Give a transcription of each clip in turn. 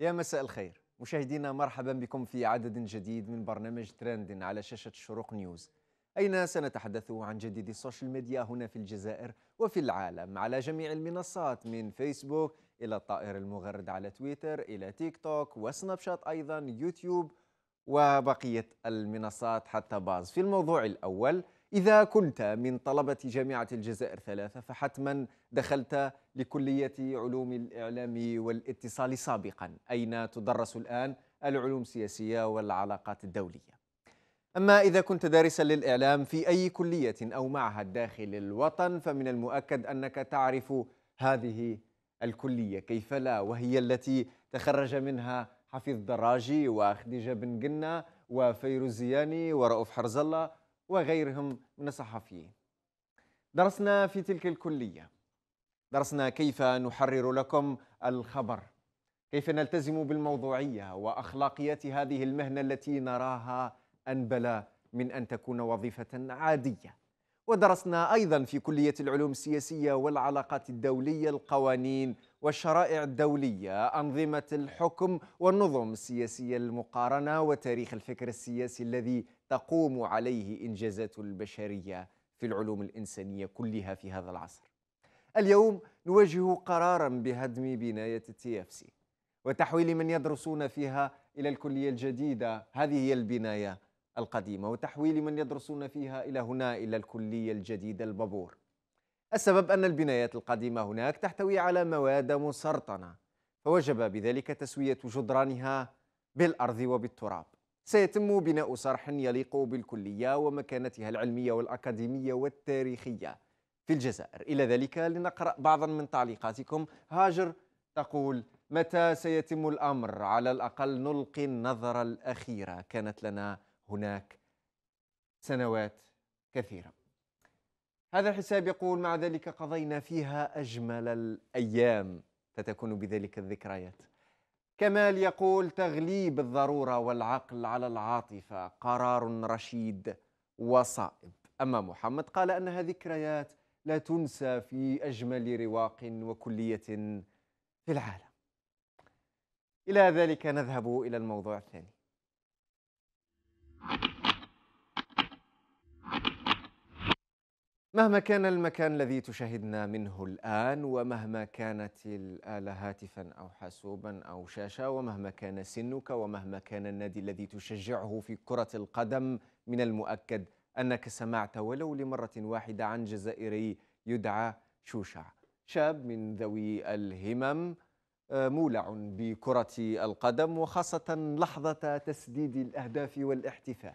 يا مساء الخير مشاهدينا مرحبا بكم في عدد جديد من برنامج ترند على شاشة شروق نيوز أين سنتحدث عن جديد السوشيال ميديا هنا في الجزائر وفي العالم على جميع المنصات من فيسبوك إلى الطائر المغرد على تويتر إلى تيك توك وسناب شات أيضا يوتيوب وبقية المنصات حتى باز في الموضوع الأول إذا كنت من طلبة جامعة الجزائر ثلاثة فحتما دخلت لكلية علوم الإعلام والاتصال سابقا أين تدرس الآن العلوم السياسية والعلاقات الدولية أما إذا كنت دارسا للإعلام في أي كلية أو معهد داخل الوطن فمن المؤكد أنك تعرف هذه الكلية كيف لا وهي التي تخرج منها حفيظ دراجي وخديجة بن قنة وفيروزياني ورؤوف حرز الله وغيرهم من الصحفيين درسنا في تلك الكلية درسنا كيف نحرر لكم الخبر كيف نلتزم بالموضوعية وأخلاقيات هذه المهنة التي نراها أنبل من أن تكون وظيفة عادية ودرسنا أيضا في كلية العلوم السياسية والعلاقات الدولية القوانين والشرائع الدولية أنظمة الحكم والنظم السياسية المقارنة وتاريخ الفكر السياسي الذي تقوم عليه إنجازات البشرية في العلوم الإنسانية كلها في هذا العصر اليوم نواجه قرارا بهدم بناية التي اف سي وتحويل من يدرسون فيها إلى الكلية الجديدة هذه هي البناية القديمة وتحويل من يدرسون فيها إلى هنا إلى الكلية الجديدة البابور السبب أن البنايات القديمة هناك تحتوي على مواد مسرطنة فوجب بذلك تسوية جدرانها بالأرض وبالتراب سيتم بناء صرح يليق بالكلية ومكانتها العلمية والأكاديمية والتاريخية في الجزائر إلى ذلك لنقرأ بعضا من تعليقاتكم هاجر تقول متى سيتم الأمر على الأقل نلقي النظرة الأخيرة كانت لنا هناك سنوات كثيرة هذا الحساب يقول مع ذلك قضينا فيها أجمل الأيام فتكون بذلك الذكريات كمال يقول تغليب الضرورة والعقل على العاطفة قرار رشيد وصائب أما محمد قال أنها ذكريات لا تنسى في أجمل رواق وكلية في العالم إلى ذلك نذهب إلى الموضوع الثاني مهما كان المكان الذي تشاهدنا منه الآن ومهما كانت الآلة هاتفا أو حاسوبا أو شاشة ومهما كان سنك ومهما كان النادي الذي تشجعه في كرة القدم من المؤكد أنك سمعت ولو لمرة واحدة عن جزائري يدعى شوشع شاب من ذوي الهمم آه، مولع بكرة القدم وخاصة لحظة تسديد الأهداف والاحتفال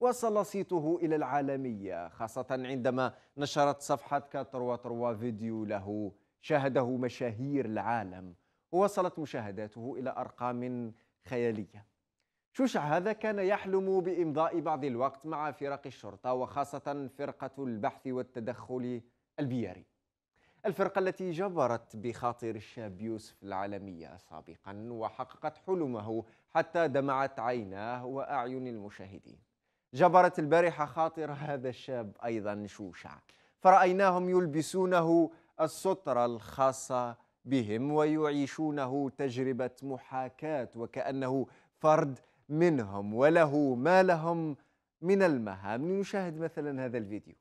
وصل صيته إلى العالمية خاصة عندما نشرت صفحة كاتروا تروا فيديو له شاهده مشاهير العالم ووصلت مشاهداته إلى أرقام خيالية شوشع هذا كان يحلم بإمضاء بعض الوقت مع فرق الشرطة وخاصة فرقة البحث والتدخل البياري الفرقة التي جبرت بخاطر الشاب يوسف العالمية سابقا وحققت حلمه حتى دمعت عيناه وأعين المشاهدين جبرت البارحة خاطر هذا الشاب أيضا شوشع فرأيناهم يلبسونه السترة الخاصة بهم ويعيشونه تجربة محاكاة وكأنه فرد منهم وله ما لهم من المهام لنشاهد مثلا هذا الفيديو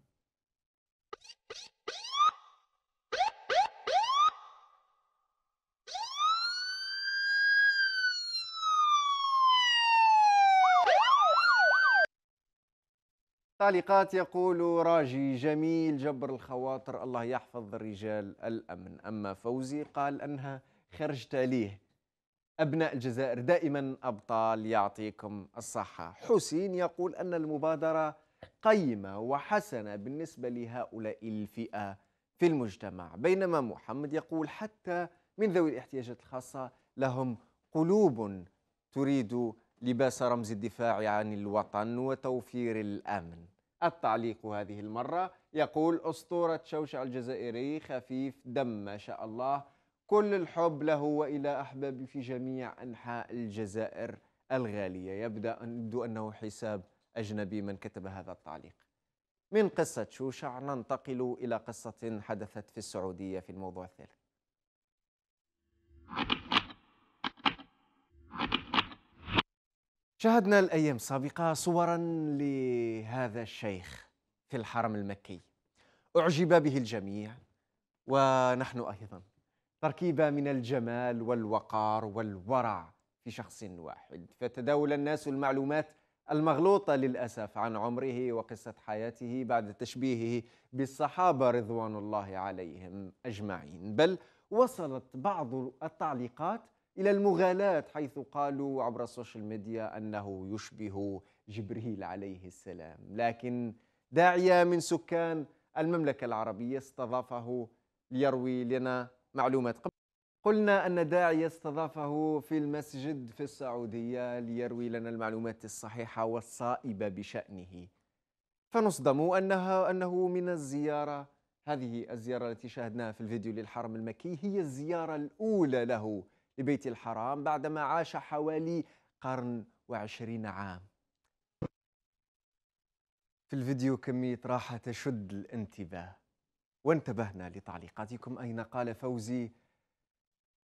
تعليقات يقول راجي جميل جبر الخواطر الله يحفظ رجال الأمن أما فوزي قال أنها خرجت ليه أبناء الجزائر دائما أبطال يعطيكم الصحة حسين يقول أن المبادرة قيمة وحسنة بالنسبة لهؤلاء الفئة في المجتمع بينما محمد يقول حتى من ذوي الاحتياجات الخاصة لهم قلوب تريد لباس رمز الدفاع عن الوطن وتوفير الامن التعليق هذه المرة يقول أسطورة شوشع الجزائري خفيف دم ما شاء الله كل الحب له وإلى أحبابي في جميع أنحاء الجزائر الغالية يبدأ يبدو أنه حساب أجنبي من كتب هذا التعليق من قصة شوشع ننتقل إلى قصة حدثت في السعودية في الموضوع الثالث شاهدنا الأيام السابقة صورا لهذا الشيخ في الحرم المكي أعجب به الجميع ونحن أيضا تركيبة من الجمال والوقار والورع في شخص واحد فتداول الناس المعلومات المغلوطة للأسف عن عمره وقصة حياته بعد تشبيهه بالصحابة رضوان الله عليهم أجمعين بل وصلت بعض التعليقات إلى المغالاة حيث قالوا عبر السوشيال ميديا أنه يشبه جبريل عليه السلام لكن داعية من سكان المملكة العربية استضافه ليروي لنا معلومات قلنا أن داعية استضافه في المسجد في السعودية ليروي لنا المعلومات الصحيحة والصائبة بشأنه فنصدم أنها أنه من الزيارة هذه الزيارة التي شاهدناها في الفيديو للحرم المكي هي الزيارة الأولى له لبيت الحرام بعدما عاش حوالي قرن وعشرين عام في الفيديو كمية راحة تشد الانتباه وانتبهنا لتعليقاتكم أين قال فوزي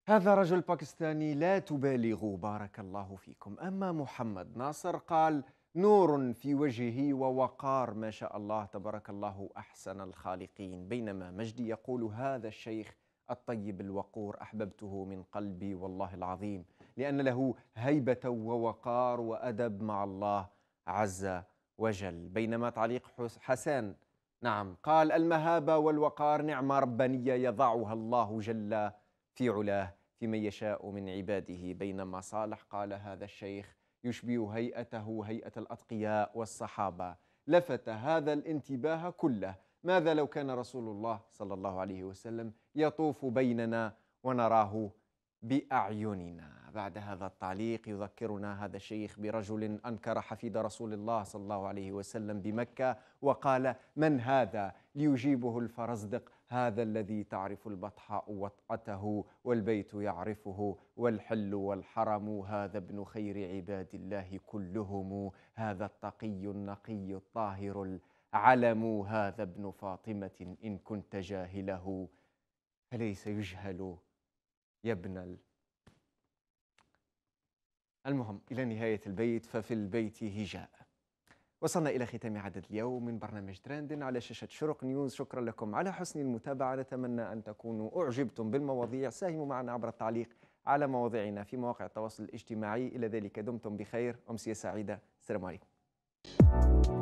هذا رجل باكستاني لا تبالغوا بارك الله فيكم أما محمد ناصر قال نور في وجهه ووقار ما شاء الله تبارك الله أحسن الخالقين بينما مجدي يقول هذا الشيخ الطيب الوقور احببته من قلبي والله العظيم لان له هيبه ووقار وادب مع الله عز وجل بينما تعليق حسان نعم قال المهابه والوقار نعمه ربانيه يضعها الله جل في علاه في من يشاء من عباده بينما صالح قال هذا الشيخ يشبه هيئته هيئه الاتقياء والصحابه لفت هذا الانتباه كله ماذا لو كان رسول الله صلى الله عليه وسلم يطوف بيننا ونراه باعيننا بعد هذا التعليق يذكرنا هذا الشيخ برجل انكر حفيد رسول الله صلى الله عليه وسلم بمكه وقال من هذا ليجيبه الفرزدق هذا الذي تعرف البطحاء وطأته والبيت يعرفه والحل والحرم هذا ابن خير عباد الله كلهم هذا التقي النقي الطاهر علم هذا ابن فاطمة إن كنت جاهله فليس يجهل يا ابن ال... المهم إلى نهاية البيت ففي البيت هجاء وصلنا إلى ختام عدد اليوم من برنامج ترند على شاشة شروق نيوز شكرا لكم على حسن المتابعة نتمنى أن تكونوا أعجبتم بالمواضيع ساهموا معنا عبر التعليق على مواضيعنا في مواقع التواصل الاجتماعي إلى ذلك دمتم بخير أمسية سعيدة السلام عليكم